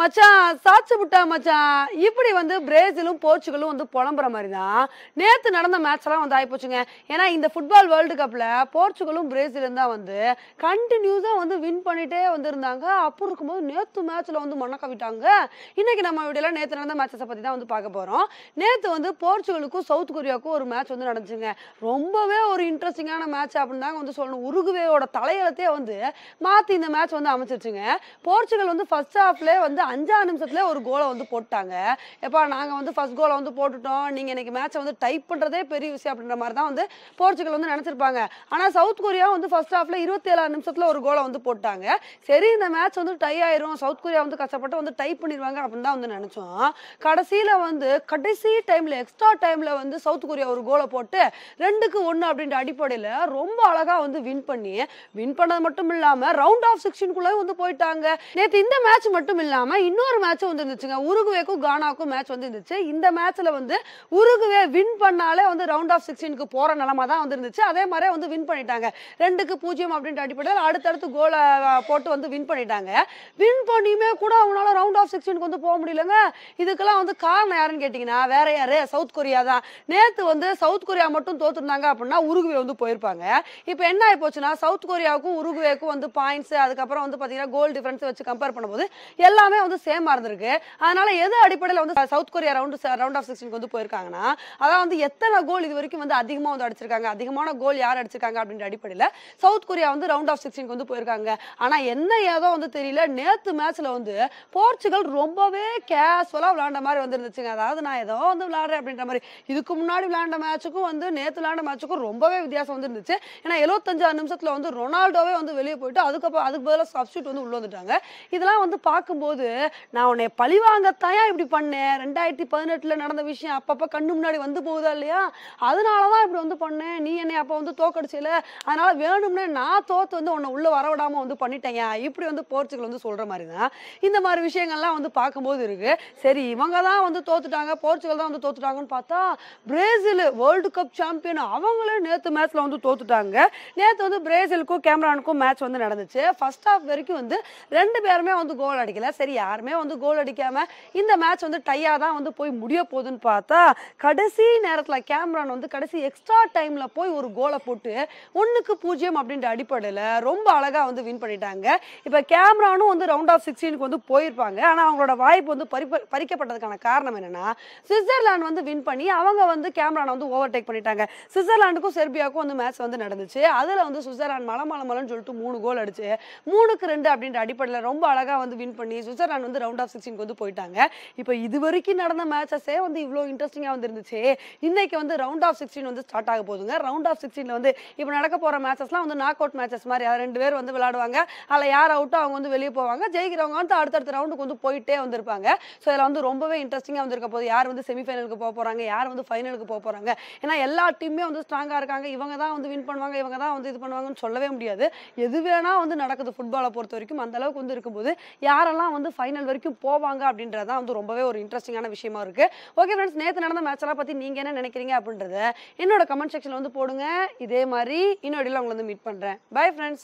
மச்சான் சாச்சு விட்டா மச்சான் இப்படி வந்து பிரேசிலும் போர்ச்சுகலும் வந்து புலம்புற மாதிரி தான் நேற்று நடந்த மேட்ச்லாம் வந்து ஆகிப்போச்சுங்க ஏன்னா இந்த ஃபுட்பால் வேர்ல்டு கப்பில் போர்ச்சுகலும் பிரேசிலும் தான் வந்து கண்டினியூஸாக வந்து வின் பண்ணிகிட்டே வந்து இருந்தாங்க அப்போ இருக்கும்போது நேற்று மேட்ச்சில் வந்து மண்ணக்க விட்டாங்க இன்றைக்கி நம்ம வீடியோவில் நேற்று நடந்த மேட்சஸை பற்றி தான் வந்து பார்க்க போகிறோம் நேற்று வந்து போர்ச்சுகலுக்கும் சவுத் கொரியாவுக்கும் ஒரு மேட்ச் வந்து நடந்துச்சுங்க ரொம்பவே ஒரு இன்ட்ரெஸ்டிங்கான மேட்ச் அப்படின்னு தாங்க வந்து சொல்லணும் உருகுவேயோட தலையெழுத்தே வந்து மாற்றி இந்த மேட்ச் வந்து அமைச்சிருச்சுங்க போர்ச்சுகல் வந்து ஃபர்ஸ்ட் ஹாஃப்லேயே வந்து வந்து அஞ்சா நிமிஷத்துல ஒரு கோலை வந்து போட்டாங்க எப்பா நாங்கள் வந்து ஃபர்ஸ்ட் கோலை வந்து போட்டுட்டோம் நீங்கள் இன்னைக்கு மேட்ச்சை வந்து டைப் பண்ணுறதே பெரிய விஷயம் அப்படின்ற மாதிரி தான் வந்து போர்ச்சுகல் வந்து நினச்சிருப்பாங்க ஆனால் சவுத் கொரியா வந்து ஃபர்ஸ்ட் இருபத்தி ஏழாம் நிமிஷத்தில் ஒரு கோலை வந்து போட்டாங்க சரி இந்த மேட்ச் வந்து டை ஆயிரும் சவுத் கொரியா வந்து கஷ்டப்பட்டு வந்து டைப் பண்ணிடுவாங்க அப்படின்னு தான் வந்து நினச்சோம் கடைசியில் வந்து கடைசி டைமில் எக்ஸ்ட்ரா டைமில் வந்து சவுத் கொரியா ஒரு கோலை போட்டு ரெண்டுக்கு ஒன்று அப்படின்ற அடிப்படையில் ரொம்ப அழகாக வந்து வின் பண்ணி வின் பண்ணது மட்டும் இல்லாமல் ரவுண்ட் ஆஃப் செக்ஷனுக்குள்ளே வந்து போயிட்டாங்க நேற்று இந்த மேட்ச் மட்டும் இல்லாமல் இல்லாம இன்னொரு மேட்ச் வந்து இருந்துச்சுங்க உருகுவேக்கும் கானாக்கும் மேட்ச் வந்து இருந்துச்சு இந்த மேட்ச்ல வந்து உருகுவே வின் பண்ணாலே வந்து ரவுண்ட் ஆஃப் சிக்ஸ்டீனுக்கு போற நிலமா தான் வந்து இருந்துச்சு அதே மாதிரி வந்து வின் பண்ணிட்டாங்க ரெண்டுக்கு பூஜ்ஜியம் அப்படின்ற அடிப்படையில் அடுத்தடுத்து கோலை போட்டு வந்து வின் பண்ணிட்டாங்க வின் பண்ணியுமே கூட அவங்களால ரவுண்ட் ஆஃப் சிக்ஸ்டீனுக்கு வந்து போக முடியலங்க இதுக்கெல்லாம் வந்து காரணம் யாருன்னு கேட்டிங்கன்னா வேற யாரு சவுத் கொரியா தான் நேற்று வந்து சவுத் கொரியா மட்டும் தோத்துருந்தாங்க அப்படின்னா உருகுவே வந்து போயிருப்பாங்க இப்போ என்ன ஆகி போச்சுன்னா சவுத் கொரியாவுக்கும் உருகுவேக்கும் வந்து பாயிண்ட்ஸ் அதுக்கப்புறம் வந்து பார்த்தீங்கன்னா கோல் டிஃபரன்ஸ் வச்சு கம்பேர் பண்ணும்போது எல்லாமே எல்லாமே வந்து சேமா இருந்திருக்கு அதனால எது அடிப்படையில் வந்து South Korea round round of sixteen வந்து போயிருக்காங்கன்னா அதாவது வந்து எத்தனை கோல் இது வரைக்கும் வந்து அதிகமாக வந்து அடிச்சிருக்காங்க அதிகமான கோல் யார் அடிச்சிருக்காங்க அப்படின்ற அடிப்படையில் சவுத் கொரியா வந்து ரவுண்ட் ஆஃப் சிக்ஸ்டின் வந்து போயிருக்காங்க ஆனால் என்ன ஏதோ வந்து தெரியல நேற்று மேட்ச்ல வந்து போர்ச்சுகல் ரொம்பவே கேஷுவலாக விளாண்ட மாதிரி வந்து இருந்துச்சுங்க அதாவது நான் ஏதோ வந்து விளாடுறேன் அப்படின்ற மாதிரி இதுக்கு முன்னாடி விளாண்ட மேட்ச்சுக்கும் வந்து நேற்று விளாண்ட மேட்ச்சுக்கும் ரொம்பவே வித்தியாசம் வந்து இருந்துச்சு ஏன்னா எழுபத்தஞ்சாறு நிமிஷத்தில் வந்து ரொனால்டோவே வந்து வெளியே போயிட்டு அதுக்கப்புறம் அதுக்கு பதிலாக சப்ஸ்டியூட் வந்து உள்ளே வந்துட்டாங்க இதெல்லாம் வந்து பார்க்கும்போது போது நான் உன்னை பழி வாங்கத்தான் இப்படி பண்ணேன் ரெண்டாயிரத்தி பதினெட்டில் நடந்த விஷயம் அப்பப்போ கண்ணு முன்னாடி வந்து போகுதா இல்லையா அதனால தான் இப்படி வந்து பண்ணேன் நீ என்னை அப்போ வந்து தோக்கடிச்சுல அதனால் வேணும்னே நான் தோத்து வந்து உன்னை உள்ளே வரவிடாம வந்து பண்ணிட்டேன் இப்படி வந்து போர்ச்சுகல் வந்து சொல்கிற மாதிரி தான் இந்த மாதிரி விஷயங்கள்லாம் வந்து பார்க்கும்போது இருக்கு சரி இவங்க தான் வந்து தோத்துட்டாங்க போர்ச்சுகல் தான் வந்து தோத்துட்டாங்கன்னு பார்த்தா பிரேசில் வேர்ல்டு கப் சாம்பியன் அவங்களே நேற்று மேட்ச்சில் வந்து தோத்துட்டாங்க நேற்று வந்து பிரேசிலுக்கும் கேமரானுக்கும் மேட்ச் வந்து நடந்துச்சு ஃபர்ஸ்ட் ஹாஃப் வரைக்கும் வந்து ரெண்டு பேருமே வந்து கோல் அடிக்கல சரி பேர் யாருமே வந்து கோல் அடிக்காம இந்த மேட்ச் வந்து டையா தான் வந்து போய் முடிய போகுதுன்னு பார்த்தா கடைசி நேரத்தில் கேமரான் வந்து கடைசி எக்ஸ்ட்ரா டைம்ல போய் ஒரு கோலை போட்டு ஒன்னுக்கு பூஜ்ஜியம் அப்படின்ற அடிப்படையில் ரொம்ப அழகா வந்து வின் பண்ணிட்டாங்க இப்போ கேமரானும் வந்து ரவுண்ட் ஆஃப் சிக்ஸ்டீனுக்கு வந்து போயிருப்பாங்க ஆனால் அவங்களோட வாய்ப்பு வந்து பறிக்கப்பட்டதுக்கான காரணம் என்னன்னா சுவிட்சர்லாந்து வந்து வின் பண்ணி அவங்க வந்து கேம்ரானை வந்து ஓவர்டேக் பண்ணிட்டாங்க சுவிட்சர்லாண்டுக்கும் செர்பியாவுக்கும் வந்து மேட்ச் வந்து நடந்துச்சு அதுல வந்து சுவிட்சர்லாந்து மலமலமலன்னு சொல்லிட்டு மூணு கோல் அடிச்சு மூணுக்கு ரெண்டு அப்படின்ற அடிப்படையில் ரொம்ப அழகா வந்து வின் பண்ணி சுவிட்சர் சிக்ஸர் அண்ட் வந்து ரவுண்ட் ஆஃப் சிக்ஸ்டீன்க்கு வந்து போயிட்டாங்க இப்போ இது வரைக்கும் நடந்த மேட்சஸே வந்து இவ்வளோ இன்ட்ரெஸ்டிங்காக வந்து இருந்துச்சு இன்னைக்கு வந்து ரவுண்ட் ஆஃப் சிக்ஸ்டீன் வந்து ஸ்டார்ட் ஆக போதுங்க ரவுண்ட் ஆஃப் சிக்ஸ்டீனில் வந்து இப்போ நடக்க போகிற மேட்சஸ்லாம் வந்து நாக் அவுட் மேட்சஸ் மாதிரி ரெண்டு பேர் வந்து விளாடுவாங்க அதில் யார் அவுட்டோ அவங்க வந்து வெளியே போவாங்க ஜெயிக்கிறவங்க வந்து அடுத்தடுத்த ரவுண்டுக்கு வந்து போயிட்டே வந்திருப்பாங்க ஸோ இதில் வந்து ரொம்பவே இன்ட்ரெஸ்டிங்காக வந்திருக்க போது யார் வந்து செமிஃபைனலுக்கு போக போகிறாங்க யார் வந்து ஃபைனலுக்கு போக போகிறாங்க ஏன்னா எல்லா டீமுமே வந்து ஸ்ட்ராங்காக இருக்காங்க இவங்க தான் வந்து வின் பண்ணுவாங்க இவங்க தான் வந்து இது பண்ணுவாங்கன்னு சொல்லவே முடியாது எது வேணால் வந்து நடக்குது ஃபுட்பாலை பொறுத்த வரைக்கும் அந்த அளவுக்கு வந்து இருக்கும்போது யாரெல்லாம் வந்து ஃபைனல் வரைக்கும் போவாங்க அப்படின்றதான் வந்து ரொம்பவே ஒரு இன்ட்ரெஸ்டிங்கான விஷயமா இருக்கு ஓகே ஃப்ரெண்ட்ஸ் நேற்று நடந்த மேட்செல்லாம் பற்றி நீங்கள் என்ன நினைக்கிறீங்க அப்படின்றத என்னோட கமெண்ட் செக்ஷனில் வந்து போடுங்க இதே மாதிரி இன்னொரு உங்களை வந்து மீட் பண்ணுறேன் பை ஃப்ரெண்ட்ஸ்